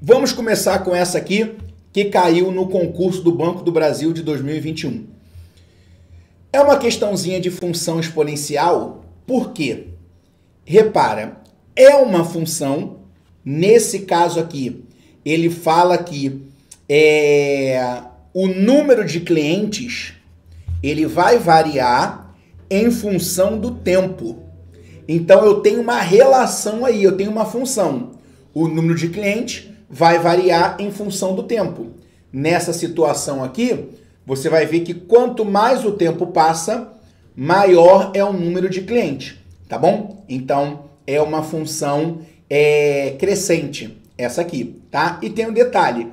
Vamos começar com essa aqui, que caiu no concurso do Banco do Brasil de 2021. É uma questãozinha de função exponencial, por quê? Repara, é uma função, nesse caso aqui, ele fala que é, o número de clientes ele vai variar em função do tempo. Então eu tenho uma relação aí, eu tenho uma função. O número de clientes vai variar em função do tempo. Nessa situação aqui, você vai ver que quanto mais o tempo passa, maior é o número de clientes, tá bom? Então, é uma função é, crescente, essa aqui, tá? E tem um detalhe.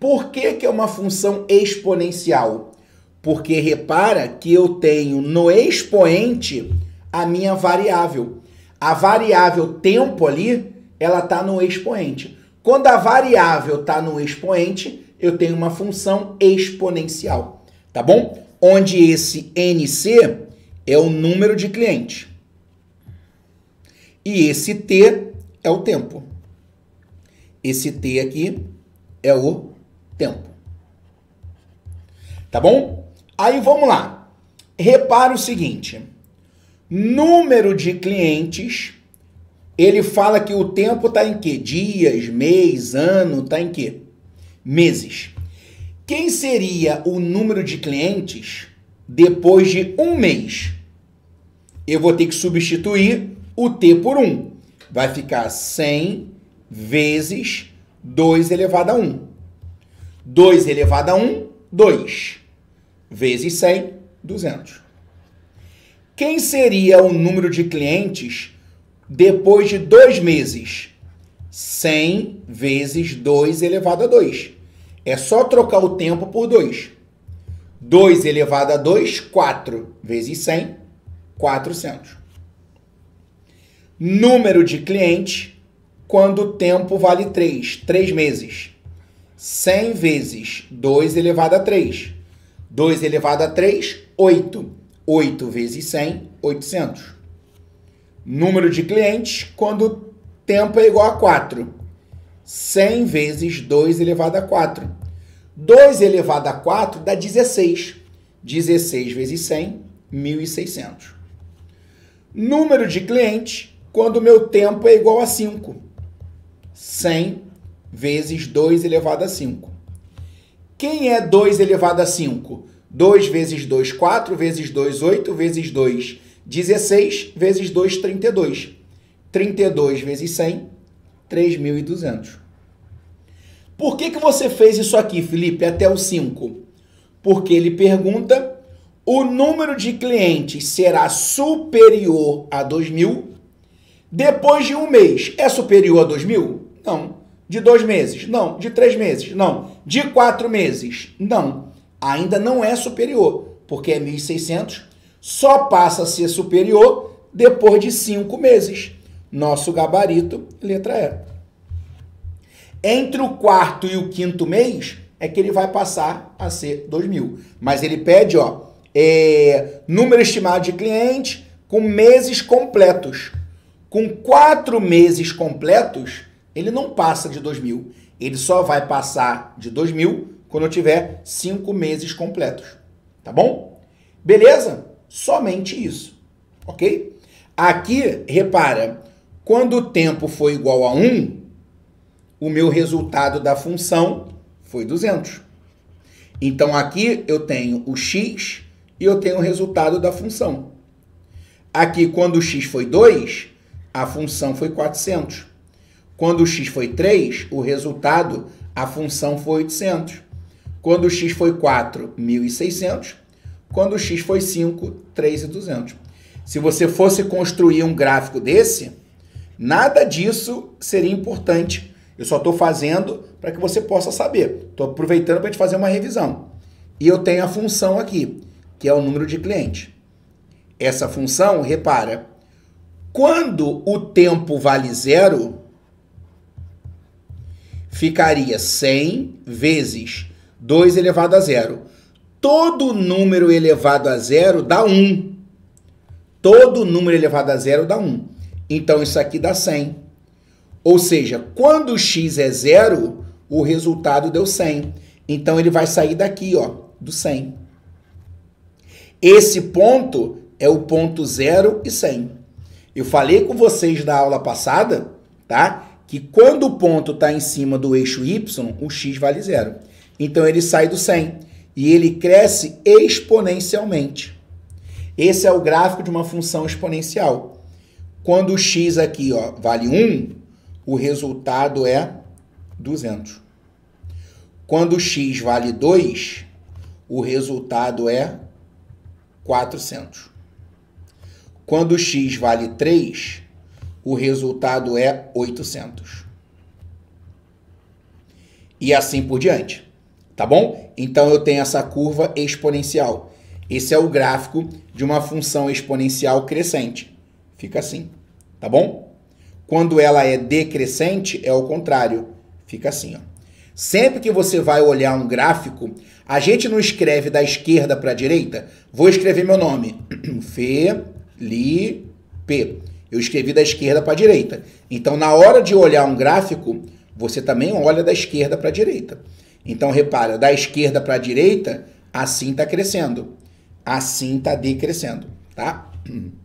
Por que, que é uma função exponencial? Porque repara que eu tenho no expoente a minha variável. A variável tempo ali, ela está no expoente. Quando a variável está no expoente, eu tenho uma função exponencial, tá bom? Onde esse NC é o número de cliente. E esse T é o tempo. Esse T aqui é o tempo. Tá bom? Aí vamos lá. Repara o seguinte: número de clientes ele fala que o tempo está em que? Dias, mês, ano, está em que? Meses. Quem seria o número de clientes depois de um mês? Eu vou ter que substituir o T por 1. Vai ficar 100 vezes 2 elevado a 1. 2 elevado a 1, 2. Vezes 100, 200. Quem seria o número de clientes depois de dois meses. 100 vezes 2 elevado a 2. É só trocar o tempo por 2. 2 elevado a 2, 4 vezes 100, 400. Número de clientes quando o tempo vale 3, 3 meses. 100 vezes 2 elevado a 3. 2 elevado a 3, 8. 8 vezes 100, 800 número de clientes quando tempo é igual a 4. 100 vezes 2 elevado a 4. 2 elevado a 4 dá 16. 16 vezes 100, 1.600. Número de clientes quando o meu tempo é igual a 5. 100 vezes 2 elevado a 5. Quem é 2 elevado a 5? 2 vezes 2, 4 vezes 2, 8 vezes 2, 16 vezes 2, 32. 32 vezes 100, 3.200. Por que, que você fez isso aqui, Felipe, até o 5? Porque ele pergunta: o número de clientes será superior a 2.000 depois de um mês. É superior a 2.000? Não. De dois meses? Não. De três meses? Não. De quatro meses? Não. Ainda não é superior, porque é 1.600 só passa a ser superior depois de cinco meses. Nosso gabarito, letra E. Entre o quarto e o quinto mês é que ele vai passar a ser dois mil. Mas ele pede, ó, é, número estimado de clientes com meses completos. Com quatro meses completos, ele não passa de dois mil. Ele só vai passar de dois mil quando eu tiver cinco meses completos. Tá bom? Beleza? somente isso, ok? Aqui, repara, quando o tempo foi igual a 1, o meu resultado da função foi 200. Então aqui eu tenho o x e eu tenho o resultado da função. Aqui, quando o x foi 2, a função foi 400. Quando o x foi 3, o resultado, a função foi 800. Quando o x foi 4, 1.600. Quando o x foi 5, 3,200. Se você fosse construir um gráfico desse, nada disso seria importante. Eu só estou fazendo para que você possa saber. Estou aproveitando para te fazer uma revisão. E eu tenho a função aqui, que é o número de cliente. Essa função, repara, quando o tempo vale zero, ficaria 100 vezes 2 elevado a zero todo número elevado a zero dá 1. Todo número elevado a zero dá 1. Então isso aqui dá 100. Ou seja, quando x é zero, o resultado deu 100. Então ele vai sair daqui, ó, do 100. Esse ponto é o ponto 0 e 100. Eu falei com vocês na aula passada, tá? Que quando o ponto está em cima do eixo y, o x vale zero. Então ele sai do 100 e ele cresce exponencialmente. Esse é o gráfico de uma função exponencial. Quando o x aqui ó, vale 1, o resultado é 200. Quando o x vale 2, o resultado é 400. Quando o x vale 3, o resultado é 800. E assim por diante tá bom? Então eu tenho essa curva exponencial. Esse é o gráfico de uma função exponencial crescente. Fica assim, tá bom? Quando ela é decrescente, é o contrário. Fica assim, ó. Sempre que você vai olhar um gráfico, a gente não escreve da esquerda para a direita. Vou escrever meu nome. Felipe. Eu escrevi da esquerda para a direita. Então, na hora de olhar um gráfico, você também olha da esquerda para a direita. Então, repara, da esquerda para a direita, assim está crescendo. Assim está decrescendo, tá?